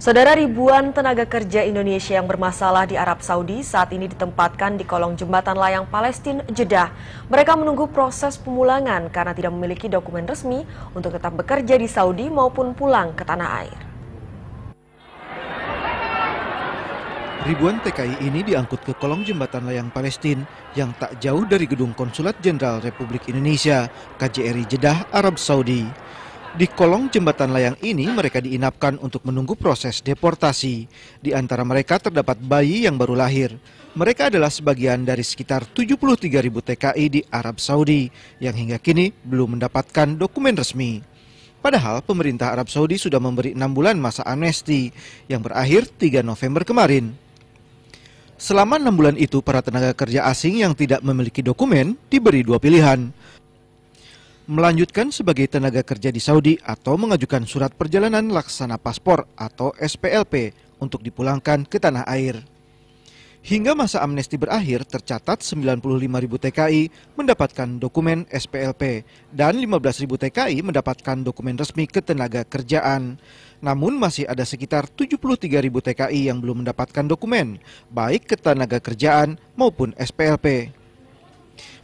Saudara ribuan tenaga kerja Indonesia yang bermasalah di Arab Saudi saat ini ditempatkan di kolong jembatan layang Palestina Jeddah. Mereka menunggu proses pemulangan karena tidak memiliki dokumen resmi untuk tetap bekerja di Saudi maupun pulang ke tanah air. Ribuan TKI ini diangkut ke kolong jembatan layang Palestina yang tak jauh dari gedung Konsulat Jenderal Republik Indonesia, KJRI Jeddah, Arab Saudi. Di kolong jembatan layang ini mereka diinapkan untuk menunggu proses deportasi. Di antara mereka terdapat bayi yang baru lahir. Mereka adalah sebagian dari sekitar 73.000 TKI di Arab Saudi yang hingga kini belum mendapatkan dokumen resmi. Padahal pemerintah Arab Saudi sudah memberi enam bulan masa amnesti yang berakhir 3 November kemarin. Selama enam bulan itu para tenaga kerja asing yang tidak memiliki dokumen diberi dua pilihan melanjutkan sebagai tenaga kerja di Saudi atau mengajukan surat perjalanan laksana paspor atau SPLP untuk dipulangkan ke tanah air. Hingga masa amnesti berakhir, tercatat 95.000 TKI mendapatkan dokumen SPLP dan 15.000 TKI mendapatkan dokumen resmi ketenaga kerjaan. Namun masih ada sekitar 73.000 TKI yang belum mendapatkan dokumen, baik ketenaga kerjaan maupun SPLP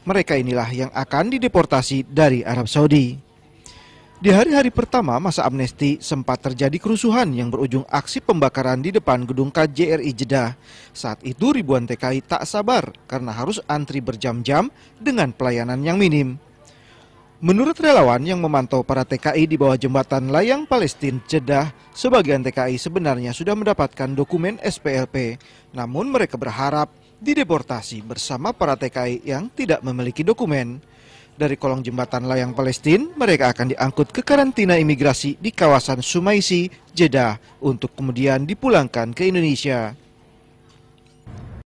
mereka inilah yang akan dideportasi dari Arab Saudi. Di hari-hari pertama masa amnesti sempat terjadi kerusuhan yang berujung aksi pembakaran di depan gedung KJRI Jeddah. Saat itu ribuan TKI tak sabar karena harus antri berjam-jam dengan pelayanan yang minim. Menurut relawan yang memantau para TKI di bawah jembatan layang Palestine Jeddah, sebagian TKI sebenarnya sudah mendapatkan dokumen SPLP. Namun mereka berharap dideportasi bersama para TKI yang tidak memiliki dokumen. Dari kolong jembatan layang Palestine, mereka akan diangkut ke karantina imigrasi di kawasan Sumaisi, Jeddah, untuk kemudian dipulangkan ke Indonesia.